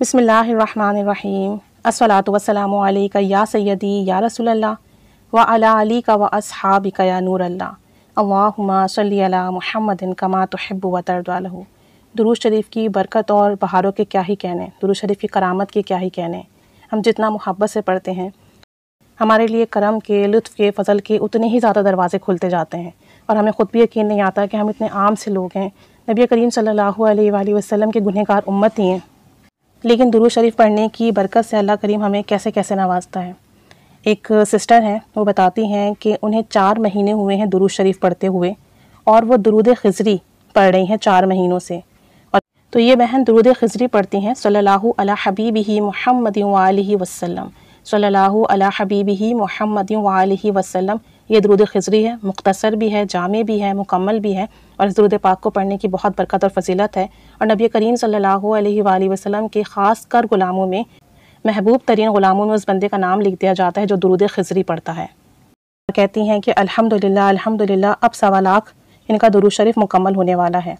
बसमीम असलात वसलाम या सैदी या रसोल्ला व अला का व असहाब का या नूरल्ला अल्लाहुम्मा सल्ली अला मुहम्मदिन कमा तहब व तरद दुरूद शरीफ की बरकत और बहारों के क्या ही कहने दुरूद शरीफ की करामत के क्या ही कहने हम जितना मोहब्बत से पढ़ते हैं हमारे लिए करम के लुत्फ़ के फ़ल के उतने ही ज़्यादा दरवाज़े खुलते जाते हैं और हमें ख़ुद भी यकीन नहीं आता कि हम इतने आम से लोग हैं नबी करीम सल्ला वसम के गुनहगार उम्मत ही हैं लेकिन दुरू शरीफ पढ़ने की बरकत से अल्लाह करीम हमें कैसे कैसे नवाजता है एक सिस्टर हैं वो बताती हैं कि उन्हें चार महीने हुए हैं दुरू शरीफ पढ़ते हुए और वो दरूद खजरी पढ़ रही हैं चार महीनों से और तो ये बहन दरूद खजरी पढ़ती हैं सल्लल्लाहु अला हबीब ही मोहम्मद वसल्लम सल्लल्लाहु अला हबीब ही महमद वसल्लम ये दरूद खजरी है मुख्तसर भी है जामे भी है मुकम्मल भी है और इस दरूद पाक को पढ़ने की बहुत बरकत और फजीलत है और नबी करीम सल्लल्लाहु वसलम के ख़ास कर ग़ुलामों में महबूब तरीन ग़ुलामों में उस बंदे का नाम लिख दिया जाता है जो दरूद खजरी पढ़ता है कहती हैं कि अलहमदिल्ला अलहमदिल्ला अब सवा लाख इनका दुरू शरीफ मुकम्मल होने वाला है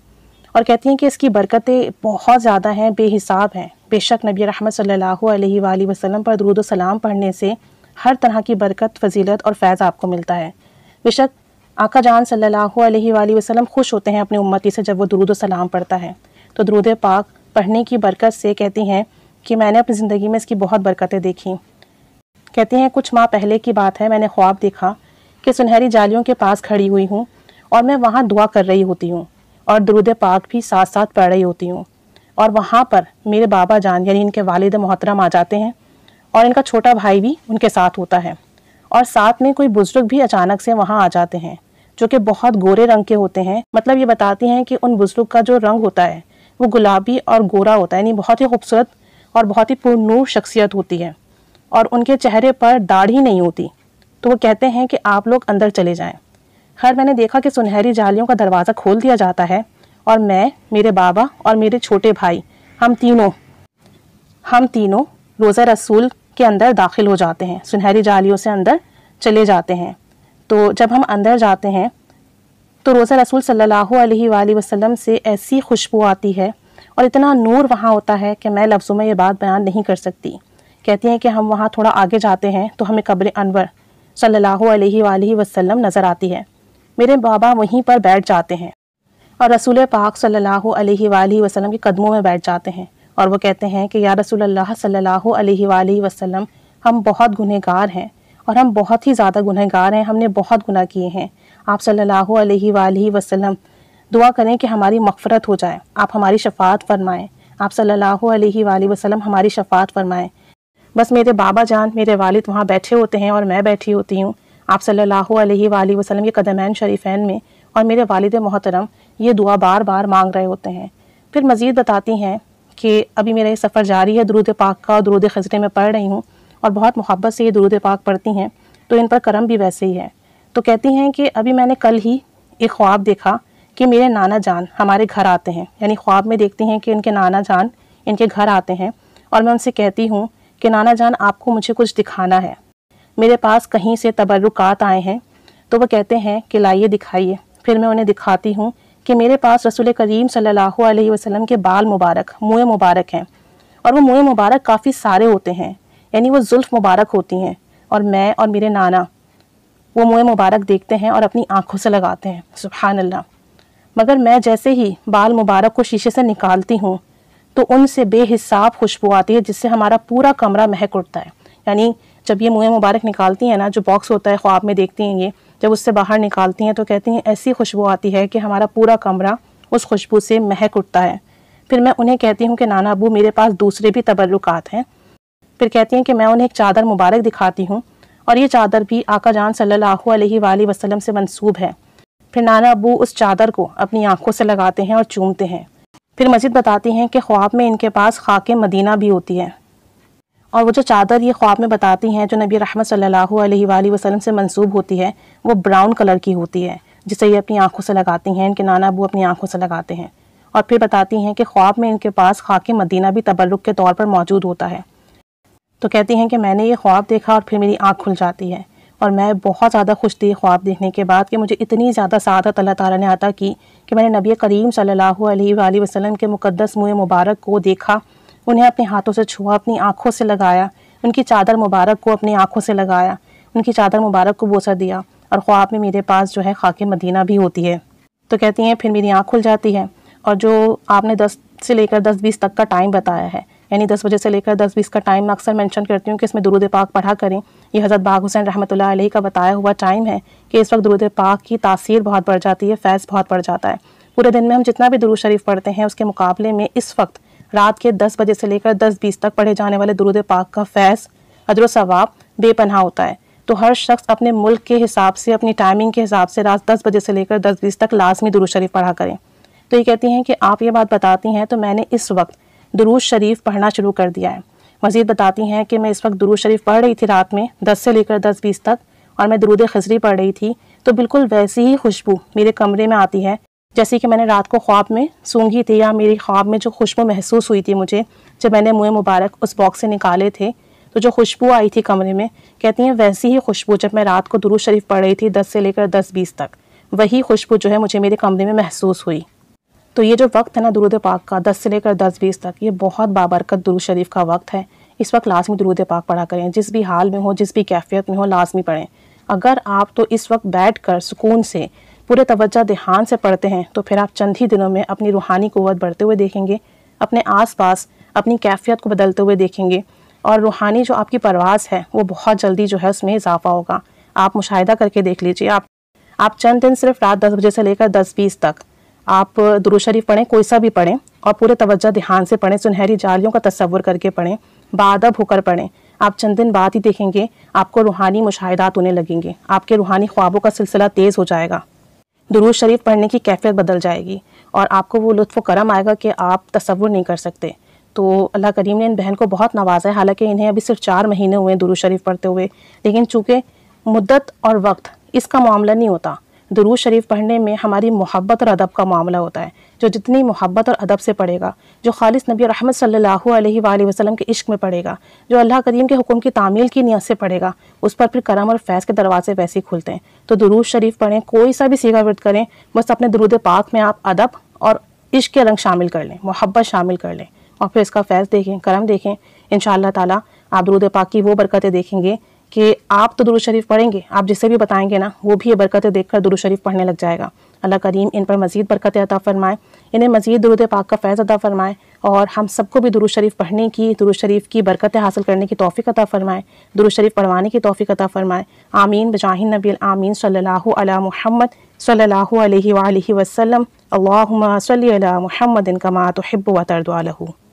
और कहती हैं कि इसकी बरकतें बहुत ज़्यादा हैं बेहिसाब हैं बेशक नबी रहमत सल्लल्लाहु अलैहि वसल्लम पर दरूद सलाम पढ़ने से हर तरह की बरकत फजीलत और फैज़ आपको मिलता है बेशक आका जान सल्लल्लाहु अलैहि वसल्लम खुश होते हैं अपनी उम्मती से जब वो दरूद सलाम पढ़ता है तो दरूद पाक पढ़ने की बरकत से कहती हैं कि मैंने अपनी ज़िंदगी में इसकी बहुत बरकतें देखी कहती हैं कुछ माह पहले की बात है मैंने ख्वाब देखा कि सुनहरी जालियों के पास खड़ी हुई हूँ और मैं वहाँ दुआ कर रही होती हूँ और दरुद पाक भी साथ साथ पढ़ रही होती हूँ और वहाँ पर मेरे बाबा जान यानी इनके वालिद मोहतरम आ जाते हैं और इनका छोटा भाई भी उनके साथ होता है और साथ में कोई बुजुर्ग भी अचानक से वहाँ आ जाते हैं जो कि बहुत गोरे रंग के होते हैं मतलब ये बताती हैं कि उन बुजुर्ग का जो रंग होता है वो गुलाबी और गोरा होता है यानी बहुत ही खूबसूरत और बहुत ही पुरनूर शख्सियत होती है और उनके चेहरे पर दाढ़ी नहीं होती तो वो कहते हैं कि आप लोग अंदर चले जाएं। खैर मैंने देखा कि सुनहरी जालियों का दरवाज़ा खोल दिया जाता है और मैं मेरे बाबा और मेरे छोटे भाई हम तीनों हम तीनों रोज़ा रसूल के अंदर दाखिल हो जाते हैं सुनहरी जालियों से अंदर चले जाते हैं तो जब हम अंदर जाते हैं तो रोज़ा रसूल सल्लल्लाहु अलैहि वसल्लम से ऐसी खुशबू आती है और इतना नूर वहाँ होता है कि मैं लफ्ज़ों में ये बात बयान नहीं कर सकती कहती हैं कि हम वहाँ थोड़ा आगे जाते हैं तो हमें कब्र अनवर सल्लल्लाहु अलैहि वसल्लम नज़र आती है मेरे बाबा वहीं पर बैठ जाते हैं और रसूल पाक सल्लल्लाहु अलैहि वसल्लम के कदमों में बैठ जाते हैं और वो कहते हैं कि या रसूल अल्लाह सल्लल्लाहु अलैहि वसल्लम हम बहुत गुनहगार हैं और हम बहुत ही ज़्यादा गुनहगार हैं हमने बहुत गुनाह किए हैं आप सल्लल्लाहु अलैहि वसल्लम दुआ करें कि हमारी मफ़रत हो जाए आप हमारी शफात फरमाएँ आप सल्लल्लाहु अलैहि वसल्लम हमारी शफात फरमाएँ बस मेरे बाबा जान मेरे वालिद वहाँ बैठे होते हैं और मैं बैठी होती हूँ आप सल्लल्लाहु अलैहि वसल्लम ये कदमैन शरीफ़ैन में और मेरे वालिद मोहतरम ये दुआ बार बार मांग रहे होते हैं फिर मज़ीद बताती हैं कि अभी मेरा ये सफ़र जारी है दरूद पाक का और दरूद खजरे में पढ़ रही हूँ और बहुत मोहब्बत से ये दरूद पाक पढ़ती हैं तो इन पर करम भी वैसे ही है तो कहती हैं कि अभी मैंने कल ही एक ख्वाब देखा कि मेरे नाना जान हमारे घर आते हैं यानी ख्वाब में देखती हैं कि इनके नाना जान इनके घर आते हैं और मैं उनसे कहती हूँ कि नाना जान आपको मुझे कुछ दिखाना है मेरे पास कहीं से तबरुकात आए हैं तो वह कहते हैं कि लाइए दिखाइए फिर मैं उन्हें दिखाती हूँ कि मेरे पास रसूल करीम सल्लल्लाहु अलैहि वसल्लम के बाल मुबारक मुँह मुबारक हैं और वो मुँह मुबारक काफ़ी सारे होते हैं यानी वो जुल्फ़ मुबारक होती हैं और मैं और मेरे नाना वो मुँह मुबारक देखते हैं और अपनी आँखों से लगाते हैं सुबहान अल्लाह मगर मैं जैसे ही बाल मुबारक को शीशे से निकालती हूँ तो उनसे बेहिसाब खुशबू आती है जिससे हमारा पूरा कमरा महक उठता है यानी जब ये मुँह मुबारक निकालती हैं ना जो बॉक्स होता है ख्वाब में देखती हैं ये जब उससे बाहर निकालती हैं तो कहती हैं ऐसी खुशबू आती है कि हमारा पूरा कमरा उस खुशबू से महक उठता है फिर मैं उन्हें कहती हूँ कि नाना अबू मेरे पास दूसरे भी तबरुकात हैं फिर कहती हैं कि मैं उन्हें एक चादर मुबारक दिखाती हूँ और ये चादर भी आका जान सल्ला वसलम से मनसूब है फिर नाना अबू उस चादर को अपनी आंखों से लगाते हैं और चूमते हैं फिर मजीद बताती हैं कि ख्वाब में इनके पास खाके मदीना भी होती है और वो जो चादर ये ख्वाब में बताती हैं जो नबी रहमत सल्लल्लाहु अलैहि वसल्लम से मंसूब होती है वो ब्राउन कलर की होती है जिसे ये अपनी आंखों से लगाती हैं इनके नाना अबू अपनी आंखों से लगाते हैं और फिर बताती हैं कि ख्वाब में इनके पास खाक मदीना भी तबरुक के तौर पर मौजूद होता है तो कहती हैं कि मैंने ये ख्वाब देखा और फिर मेरी आँख खुल जाती है और मैं बहुत ज़्यादा खुश थी ख्वाब देखने के बाद कि मुझे इतनी ज़्यादा सादत अल्लाह ताला ने अता की कि मैंने नबी करीम सल्लल्लाहु अलैहि वसल्लम के मुकद्दस मुँह मुबारक को देखा उन्हें अपने हाथों से छुआ अपनी आँखों से लगाया उनकी चादर मुबारक को अपनी आँखों से लगाया उनकी चादर मुबारक को बोसा दिया और ख्वाब में मेरे पास जो है खाके मदीना भी होती है तो कहती हैं फिर मेरी आँख खुल जाती है और जो आपने दस से लेकर दस बीस तक का टाइम बताया है यानी दस बजे से लेकर दस बीस का टाइम मैं अक्सर मैंशन करती हूँ कि इसमें दुरुद पाक पढ़ा करें यह हज़रत बाग हुसैन रहमत लाई का बताया हुआ टाइम है कि इस वक्त दुरुद पाक की तासीर बहुत बढ़ जाती है फैज़ बहुत बढ़ जाता है पूरे दिन में हम जितना भी दुरू शरीफ पढ़ते हैं उसके मुकाबले में इस वक्त रात के दस बजे से लेकर दस बीस तक पढ़े जाने वाले दुरुद पाक का फैज़ अदर सवाब बेपनाह होता है तो हर शख्स अपने मुल्क के हिसाब से अपनी टाइमिंग के हिसाब से रात दस बजे से लेकर दस बीस तक लाजमी दुरुज शरीफ पढ़ा करें तो ये कहती हैं कि आप ये बात बताती हैं तो मैंने इस वक्त दुरुज शरीफ पढ़ना शुरू कर दिया है मज़ीद बताती हैं कि मैं इस वक्त दुरुज शरीफ पढ़ रही थी रात में दस से लेकर दस बीस तक और मैं दरूद खजरी पढ़ रही थी तो बिल्कुल वैसी ही खुशबू मेरे कमरे में आती है जैसे कि मैंने रात को ख्वाब में सूंघी थी या मेरी ख्वाब में जो खुशबू महसूस हुई थी मुझे जब मैंने मुँह मुबारक उस बॉक्स से निकाले थे तो जो खुशबू आई थी कमरे में कहती हैं वैसी ही खुशबू जब मैं रात को दुरू शरीफ पढ़ रही थी दस से लेकर दस बीस तक वही खुशबू जो है मुझे मेरे कमरे में महसूस हुई तो ये जो वक्त है ना दुरुद पाक का दस से लेकर दस बीस तक ये बहुत बाबरकत दुरू शरीफ का वक्त है इस वक्त लाजमी दुरुद पाक पढ़ा करें जिस भी हाल में हो जिस भी कैफियत में हो लाजमी पढ़ें अगर आप तो इस वक्त बैठ कर सुकून से पूरे तवज्जा ध्यान से पढ़ते हैं तो फिर आप चंद ही दिनों में अपनी रूहानी कुत बढ़ते हुए देखेंगे अपने आसपास अपनी कैफियत को बदलते हुए देखेंगे और रूहानी जो आपकी परवाज़ है वो बहुत जल्दी जो है उसमें इजाफा होगा आप मुशाहिदा करके देख लीजिए आप आप चंद दिन सिर्फ रात दस बजे से लेकर दस बीस तक आप दुरू शरीफ पढ़ें कोई सा भी पढ़ें और पूरे तवज्जा ध्यान से पढ़ें सुनहरी जालियों का तस्वुर करके पढ़ें बादब होकर पढ़ें आप चंद दिन बाद ही देखेंगे आपको रूहानी मुशाहिदात होने लगेंगे आपके रूहानी ख्वाबों का सिलसिला तेज़ हो जाएगा दुरूज शरीफ पढ़ने की कैफियत बदल जाएगी और आपको वो लुत्फ़ करम आएगा कि आप तस्वुर नहीं कर सकते तो अल्लाह करीम ने इन बहन को बहुत नवाजा है हालांकि इन्हें अभी सिर्फ चार महीने हुए हैं दुरूज शरीफ पढ़ते हुए लेकिन चूँकि मुद्दत और वक्त इसका मामला नहीं होता दरूज शरीफ पढ़ने में हमारी मोहब्बत और अदब का मामला होता है जो जितनी मोहब्बत और अदब से पढ़ेगा जो खालिस नबी रहमत सल्लल्लाहु अलैहि वसल्लम के इश्क में पढ़ेगा जो अल्लाह करीम के हुक्म की तामील की नीयत से पढ़ेगा उस पर फिर करम और फैज़ के दरवाजे वैसे ही खुलते हैं तो दरूज शरीफ पढ़ें कोई सा भी सीगा वर्द करें बस अपने दरूद पाक में आप अदब और इश्क के रंग शामिल कर लें मोहब्बत शामिल कर लें और फिर इसका फैज़ देखें करम देखें इन ताला आप दरूद पाक की वो बरकतें देखेंगे कि आप तो दुरू शरीफ पढ़ेंगे आप जिसे भी बताएंगे ना वो भी ये बरकतें देखकर दुरू शरीफ पढ़ने लग जाएगा अल्लाह करीम इन पर मज़ीद बरकतें अता फ़रमाएँ इन्हें मज़ीद दुरुद पाक का फ़ैज़ अता फ़रमाए और हम सबको भी दुरू शरीफ पढ़ने की दुरू शरीफ की बरकतें हासिल करने की तोफ़ी अता फ़रमाए दुरू शरीफ पढ़वाने की तोफ़ी अता फ़रमाए आमीन बजाहिन नबी आमीन सल महमद सल्ला वसलम अल्लाह सल महमदिन कमा तो हिब्ब वतरदू